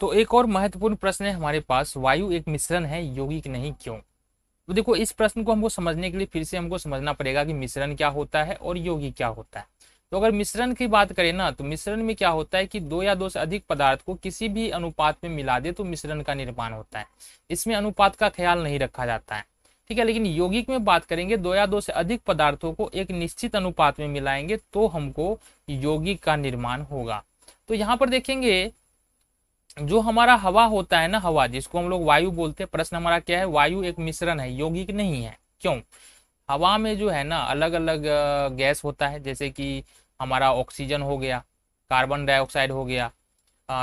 तो एक और महत्वपूर्ण प्रश्न है हमारे पास वायु एक मिश्रण है यौगिक नहीं क्यों तो देखो इस प्रश्न को हमको समझने के लिए फिर से हमको समझना पड़ेगा कि मिश्रण क्या होता है और योगी क्या होता है तो अगर मिश्रण की बात करें ना तो मिश्रण में क्या होता है कि दो या दो से अधिक पदार्थ को किसी भी अनुपात में मिला दे तो मिश्रण का निर्माण होता है इसमें अनुपात का ख्याल नहीं रखा जाता है ठीक है लेकिन यौगिक में बात करेंगे दो या दो से अधिक पदार्थों को एक निश्चित अनुपात में मिलाएंगे तो हमको यौगिक का निर्माण होगा तो यहाँ पर देखेंगे जो हमारा हवा होता है ना हवा जिसको हम लोग वायु बोलते हैं प्रश्न हमारा क्या है वायु एक मिश्रण है यौगिक नहीं है क्यों हवा में जो है ना अलग अलग गैस होता है जैसे कि हमारा ऑक्सीजन हो गया कार्बन डाइऑक्साइड हो गया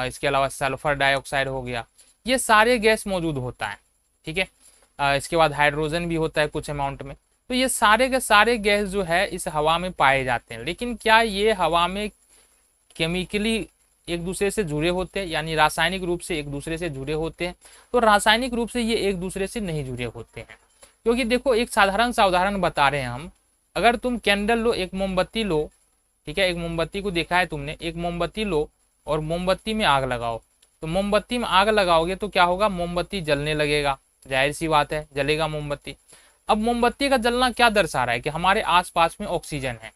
इसके अलावा सल्फर डाइऑक्साइड हो गया ये सारे गैस मौजूद होता है ठीक है इसके बाद हाइड्रोजन भी होता है कुछ अमाउंट में तो ये सारे के सारे गैस जो है इस हवा में पाए जाते हैं लेकिन क्या ये हवा में केमिकली एक दूसरे से जुड़े होते हैं यानी रासायनिक रूप से एक दूसरे से जुड़े होते हैं तो रासायनिक रूप से ये एक दूसरे से नहीं जुड़े होते हैं क्योंकि देखो एक साधारण सा उदाहरण बता रहे हैं हम अगर तुम कैंडल लो एक मोमबत्ती लो ठीक है एक मोमबत्ती को देखा है तुमने एक मोमबत्ती लो और मोमबत्ती में आग लगाओ तो मोमबत्ती में आग लगाओगे तो क्या होगा मोमबत्ती जलने लगेगा जाहिर सी बात है जलेगा मोमबत्ती अब मोमबत्ती का जलना क्या दर्शा रहा है कि हमारे आसपास में ऑक्सीजन है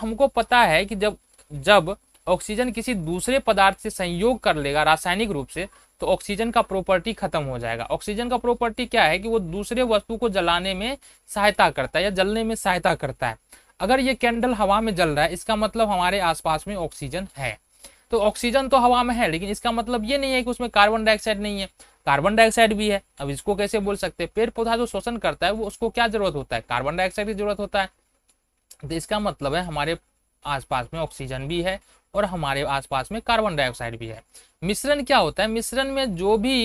हमको पता है कि जब जब ऑक्सीजन किसी दूसरे पदार्थ से संयोग कर लेगा रासायनिक रूप से तो ऑक्सीजन का प्रॉपर्टी खत्म हो जाएगा ऑक्सीजन का प्रॉपर्टी क्या है कि वो दूसरे वस्तु को जलाने में सहायता करता है या जलने में सहायता करता है अगर ये कैंडल हवा में जल रहा है इसका मतलब हमारे आसपास में ऑक्सीजन है तो ऑक्सीजन तो हवा में है लेकिन इसका मतलब ये नहीं है कि उसमें कार्बन डाइऑक्साइड नहीं है कार्बन डाइऑक्साइड भी है अब इसको कैसे बोल सकते हैं पेड़ पौधा जो शोषण करता है वो उसको क्या जरूरत होता है कार्बन डाइऑक्साइड की जरूरत होता है तो इसका मतलब है हमारे आसपास में ऑक्सीजन भी है और हमारे आसपास में कार्बन डाइऑक्साइड भी है मिश्रण क्या होता है मिश्रण में जो भी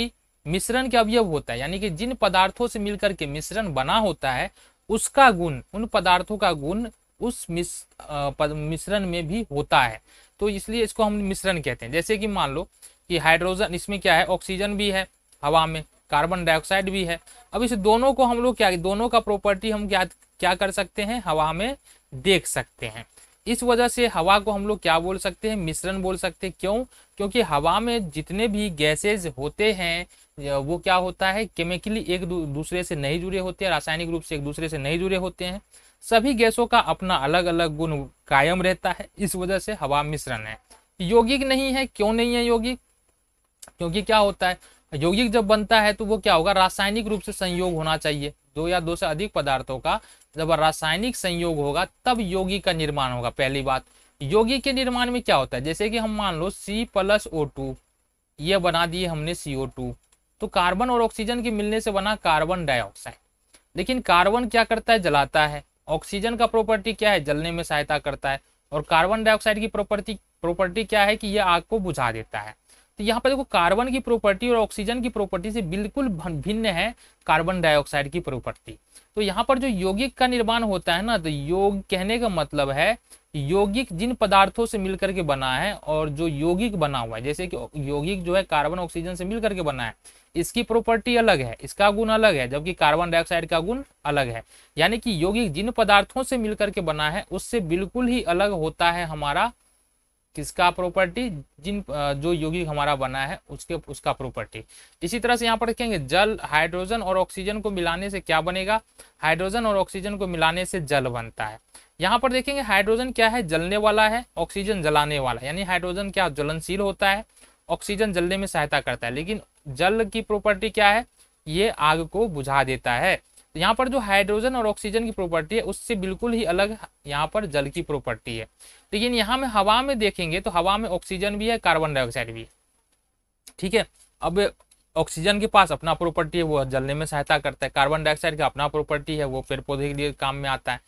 मिश्रण के अवयव होता है यानी कि जिन पदार्थों से मिलकर के मिश्रण बना होता है उसका गुण उन पदार्थों का गुण उस मिश्रण में भी होता है तो इसलिए इसको हम मिश्रण कहते हैं जैसे कि मान लो कि हाइड्रोजन इसमें क्या है ऑक्सीजन भी है हवा में कार्बन डाइऑक्साइड भी है अब इस दोनों को हम लोग क्या दोनों का प्रॉपर्टी हम क्या क्या कर सकते हैं हवा में देख सकते हैं इस वजह से हवा को हम लोग क्या बोल सकते हैं मिश्रण बोल सकते हैं क्यों क्योंकि हवा में जितने भी गैसेज होते हैं वो क्या होता है केमिकली एक दूसरे से नहीं जुड़े होते हैं रासायनिक रूप से एक दूसरे से नहीं जुड़े होते हैं सभी गैसों का अपना अलग अलग गुण कायम रहता है इस वजह से हवा मिश्रण है यौगिक नहीं है क्यों नहीं है यौगिक क्योंकि क्या होता है यौगिक जब बनता है तो वो क्या होगा रासायनिक रूप से संयोग होना चाहिए दो या दो से अधिक पदार्थों का जब रासायनिक संयोग होगा तब योगी का निर्माण होगा पहली बात योगी के निर्माण में क्या होता है जैसे कि हम मान लो सी प्लस ओ टू ये बना दिए हमने सी ओ टू तो कार्बन और ऑक्सीजन के मिलने से बना कार्बन डाइऑक्साइड लेकिन कार्बन क्या करता है जलाता है ऑक्सीजन का प्रॉपर्टी क्या है जलने में सहायता करता है और कार्बन डाइऑक्साइड की प्रॉपर्टी प्रॉपर्टी क्या है कि यह आग को बुझा देता है तो यहाँ पर देखो कार्बन की प्रॉपर्टी और ऑक्सीजन की प्रॉपर्टी से बिल्कुल भिन्न है कार्बन डाइऑक्साइड की प्रॉपर्टी तो यहाँ पर जो यौगिक का निर्माण होता है ना तो योग कहने का मतलब है यौगिक जिन पदार्थों से मिलकर के बना है और जो यौगिक बना हुआ है जैसे कि यौगिक जो है कार्बन ऑक्सीजन से मिलकर के बना है इसकी प्रॉपर्टी अलग है इसका गुण अलग है जबकि कार्बन डाइऑक्साइड का गुण अलग है यानी कि यौगिक जिन पदार्थों से मिलकर के बना है उससे बिल्कुल ही अलग होता है हमारा किसका प्रॉपर्टी जिन जो यौगिक हमारा बना है उसके उसका प्रॉपर्टी इसी तरह से यहाँ पर देखेंगे जल हाइड्रोजन और ऑक्सीजन को मिलाने से क्या बनेगा हाइड्रोजन और ऑक्सीजन को मिलाने से जल बनता है यहाँ पर देखेंगे हाइड्रोजन क्या है जलने वाला है ऑक्सीजन जलाने वाला यानी हाइड्रोजन क्या ज्वलनशील होता है ऑक्सीजन जलने में सहायता करता है लेकिन जल की प्रॉपर्टी क्या है ये आग को बुझा देता है तो यहाँ पर जो हाइड्रोजन और ऑक्सीजन की प्रॉपर्टी है उससे बिल्कुल ही अलग यहाँ पर जल की प्रॉपर्टी है लेकिन यहाँ में हवा में देखेंगे तो हवा में ऑक्सीजन भी है कार्बन डाइऑक्साइड भी है ठीक है अब ऑक्सीजन के पास अपना प्रॉपर्टी है वो जलने में सहायता करता है कार्बन डाइऑक्साइड का अपना प्रॉपर्टी है वो पेड़ पौधे के लिए काम में आता है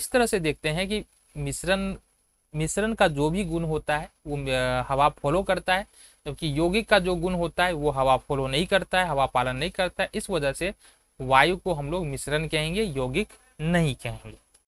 इस तरह से देखते हैं कि मिश्रण मिश्रण का जो भी गुण होता है वो हवा फॉलो करता है जबकि यौगिक का जो गुण होता है वो हवा फॉलो नहीं करता है हवा पालन नहीं करता है इस वजह से वायु को हम लोग मिश्रण कहेंगे यौगिक नहीं कहेंगे